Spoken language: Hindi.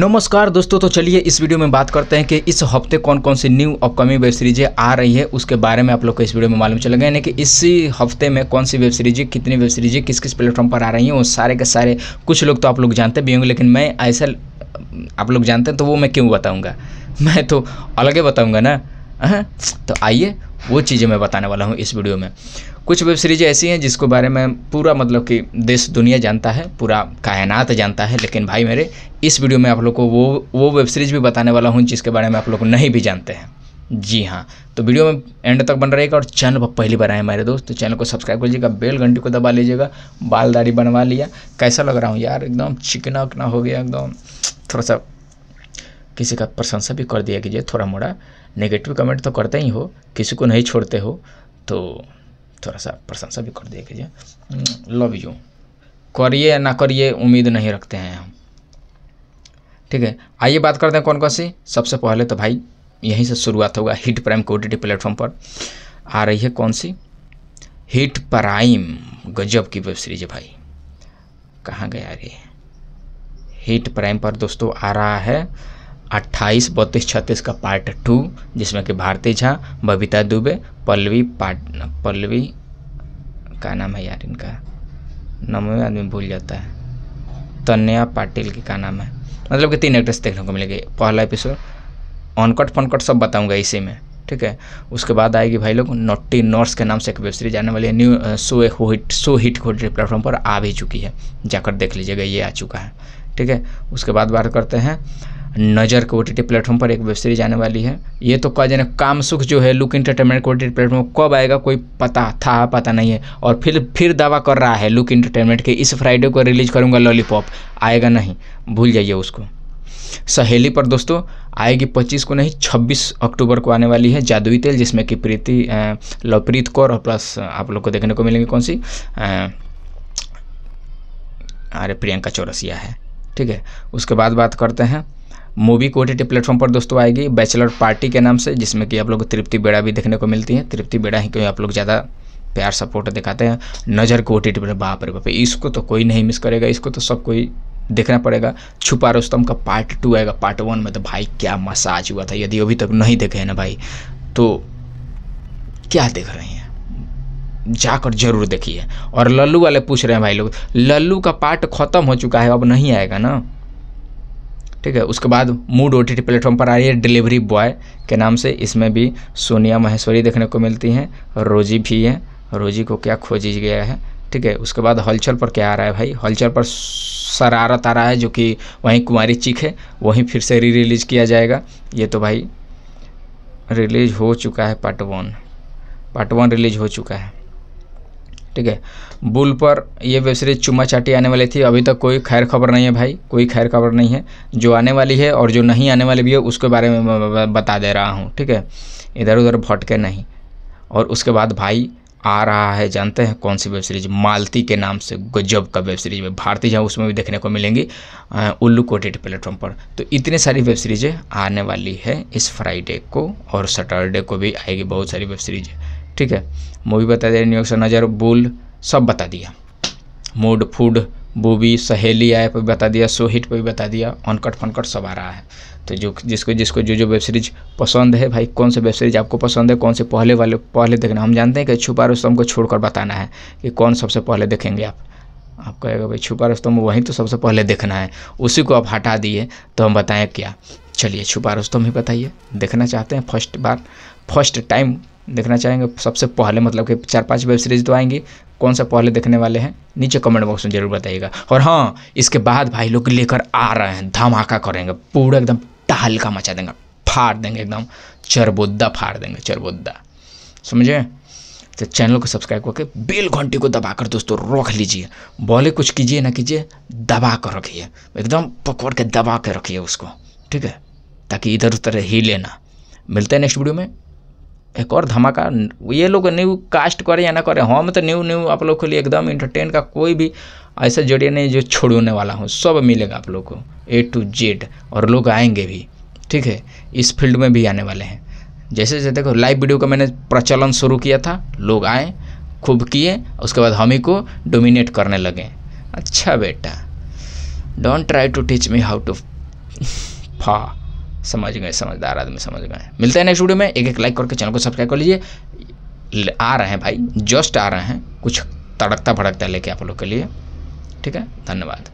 नमस्कार दोस्तों तो चलिए इस वीडियो में बात करते हैं कि इस हफ्ते कौन कौन सी न्यू अपकमिंग वेब सीरीजें आ रही है उसके बारे में आप लोग को इस वीडियो में मालूम चलेगा यानी कि इसी हफ्ते में कौन सी वेब सीरीजें कितनी वेब सीरीजें किस किस प्लेटफॉर्म पर आ रही हैं वो सारे के सारे कुछ लोग तो आप लोग जानते भी होंगे लेकिन मैं ऐसा आप लोग जानते हैं तो वो मैं क्यों बताऊँगा मैं तो अलग ही बताऊँगा ना तो आइए वो चीज़ें मैं बताने वाला हूँ इस वीडियो में कुछ वेब सीरीज़ ऐसी हैं जिसको बारे में पूरा मतलब कि देश दुनिया जानता है पूरा कायनात जानता है लेकिन भाई मेरे इस वीडियो में आप लोग को वो वो वेब सीरीज़ भी बताने वाला हूँ जिसके बारे में आप लोग नहीं भी जानते हैं जी हाँ तो वीडियो में एंड तक बन रहेगा और चैनल पर पहली बार आए मेरे दोस्त तो चैनल को सब्सक्राइब कर लीजिएगा बेल घंटी को दबा लीजिएगा बाल दाढ़ी बनवा लिया कैसा लग रहा हूँ यार एकदम चिकना उकना हो गया एकदम थोड़ा सा किसी का प्रशंसा भी कर दिया कीजिए थोड़ा मोड़ा नेगेटिव कमेंट तो करते ही हो किसी को नहीं छोड़ते हो तो थोड़ा सा प्रशंसा भी कर दिया कीजिए लव हम्म, यू करिए ना करिए उम्मीद नहीं रखते हैं हम ठीक है आइए बात करते हैं कौन कौन सी सबसे पहले तो भाई यहीं से शुरुआत होगा हिट प्राइम को ओ प्लेटफॉर्म पर आ रही है कौन सी हिट प्राइम गजब की वेब सीरीज है भाई कहाँ गया रे हिट प्राइम पर दोस्तों आ रहा है अट्ठाईस बत्तीस छत्तीस का पार्ट टू जिसमें कि भारती झा बबीता दुबे पल्लवी पाट पल्लवी का नाम है यार इनका नौवें आदमी भूल जाता है तन्या पाटिल की का नाम है मतलब कि तीन एक्ट्रेस देखने को मिलेगी पहला एपिसोड ऑनकट फनकट सब बताऊंगा इसी में ठीक है उसके बाद आएगी भाई लोग नोटी नोर्स के नाम से एक वेब सीरीज आने वाली है न्यू सो हिट सो हिट हो प्लेटफॉर्म पर आ भी चुकी है जाकर देख लीजिएगा ये आ चुका है ठीक है उसके बाद बात करते हैं नज़र के ओ टी प्लेटफॉर्म पर एक वेब सीरीज आने वाली है ये तो कह जाने काम सुख जो है लुक इंटरटेनमेंट को प्लेटफॉर्म कब आएगा कोई पता था पता नहीं है और फिर फिर दावा कर रहा है लुक इंटरटेनमेंट के इस फ्राइडे को रिलीज करूँगा लॉलीपॉप आएगा नहीं भूल जाइए उसको सहेली पर दोस्तों आएगी 25 को नहीं 26 अक्टूबर को आने वाली है जादुई तेल जिसमें कि प्रीति लवप्रीत कौर और प्लस आप लोग को देखने को मिलेंगे कौन सी अरे प्रियंका चौरसिया है ठीक है उसके बाद बात करते हैं मूवी को ओ प्लेटफॉर्म पर दोस्तों आएगी बैचलर पार्टी के नाम से जिसमें कि आप लोग तृप्ति बेड़ा भी देखने को मिलती है तृप्ति बेड़ा ही क्यों आप लोग ज़्यादा प्यार सपोर्ट दिखाते हैं नज़र को ओ टी पर बाप रे बाप इसको तो कोई नहीं मिस करेगा इसको तो सब कोई देखना पड़ेगा छुपा रोस्तम का पार्ट टू आएगा पार्ट वन में तो भाई क्या मसाज हुआ था यदि अभी तक नहीं देखे हैं ना भाई तो क्या देख रहे हैं जाकर जरूर देखिए और लल्लू वाले पूछ रहे हैं भाई लोग लल्लू का पार्ट खत्म हो चुका है अब नहीं आएगा ना ठीक है उसके बाद मूड ओ टी प्लेटफॉर्म पर आ रही है डिलीवरी बॉय के नाम से इसमें भी सोनिया महेश्वरी देखने को मिलती हैं रोजी भी है रोजी को क्या खोजी गया है ठीक है उसके बाद हलचल पर क्या आ रहा है भाई हलचल पर शरारत आ रहा है जो कि वहीं कुमारी चीख है वहीं फिर से री रिलीज़ किया जाएगा ये तो भाई रिलीज हो चुका है part one part one release हो चुका है ठीक है बुल पर ये वेब सीरीज़ चुम्मा चाटी आने वाली थी अभी तक कोई खैर खबर नहीं है भाई कोई खैर खबर नहीं है जो आने वाली है और जो नहीं आने वाली भी है उसके बारे में बता दे रहा हूँ ठीक है इधर उधर भटके नहीं और उसके बाद भाई आ रहा है जानते हैं कौन सी वेब सीरीज मालती के नाम से गजब का वेब सीरीज में भारतीय जहाँ उसमें भी देखने को मिलेंगी उल्लू कोटेड प्लेटफॉर्म पर तो इतनी सारी वेब सीरीज़ें आने वाली है इस फ्राइडे को और सैटरडे को भी आएगी बहुत सारी वेब सीरीज़ें ठीक है मूवी बता दिया न्यूयॉर्क से नज़र बुल सब बता दिया मूड फूड बूबी सहेली आए पर बता दिया सो हिट पर भी बता दिया ऑनकट फनकट सब आ रहा है तो जो जिसको जिसको जो जो वेब सीरीज पसंद है भाई कौन से वेब सीरीज आपको पसंद है कौन से पहले वाले पहले देखना हम जानते हैं कि छुपा रोस्तम को छोड़कर बताना है कि कौन सबसे पहले देखेंगे आप आप कहेगा भाई छुपा रोस्तम वहीं तो सबसे पहले देखना है उसी को आप हटा दिए तो हम बताएँ क्या चलिए छुपा रोस्तम ही बताइए देखना चाहते हैं फर्स्ट बार फर्स्ट टाइम देखना चाहेंगे सबसे पहले मतलब कि चार पांच वेब सीरीज़ तो आएंगी कौन सा पहले देखने वाले हैं नीचे कमेंट बॉक्स में जरूर बताइएगा और हाँ इसके बाद भाई लोग लेकर आ रहे हैं धमाका करेंगे पूरा एकदम टहलका मचा देंगे फाड़ देंगे एकदम चरबुद्दा फाड़ देंगे चरबुद्दा समझे तो चैनल को सब्सक्राइब करके बेल घंटी को दबा कर दोस्तों रख लीजिए बोले कुछ कीजिए ना कीजिए दबा कर रखिए एकदम पकड़ के दबा के रखिए उसको ठीक है ताकि इधर उधर ही लेना मिलते हैं नेक्स्ट वीडियो में एक और धमाका ये लोग न्यू कास्ट करें या ना करें हाँ, हम तो न्यू न्यू आप लोग के लिए एकदम इंटरटेन का कोई भी ऐसा जरिए नहीं जो छोड़ने वाला हूँ सब मिलेगा आप लोग को ए टू जेड और लोग आएंगे भी ठीक है इस फील्ड में भी आने वाले हैं जैसे जैसे देखो लाइव वीडियो का मैंने प्रचलन शुरू किया था लोग आए खूब किए उसके बाद हम ही को डोमिनेट करने लगे अच्छा बेटा don't try to teach me how to फा समझ गए समझदार आदमी समझ गए मिलते हैं नेक्स्ट वीडियो में एक एक लाइक करके चैनल को सब्सक्राइब कर लीजिए आ रहे हैं भाई जस्ट आ रहे हैं कुछ तड़कता भड़कता लेके आप लोग के लिए ठीक है धन्यवाद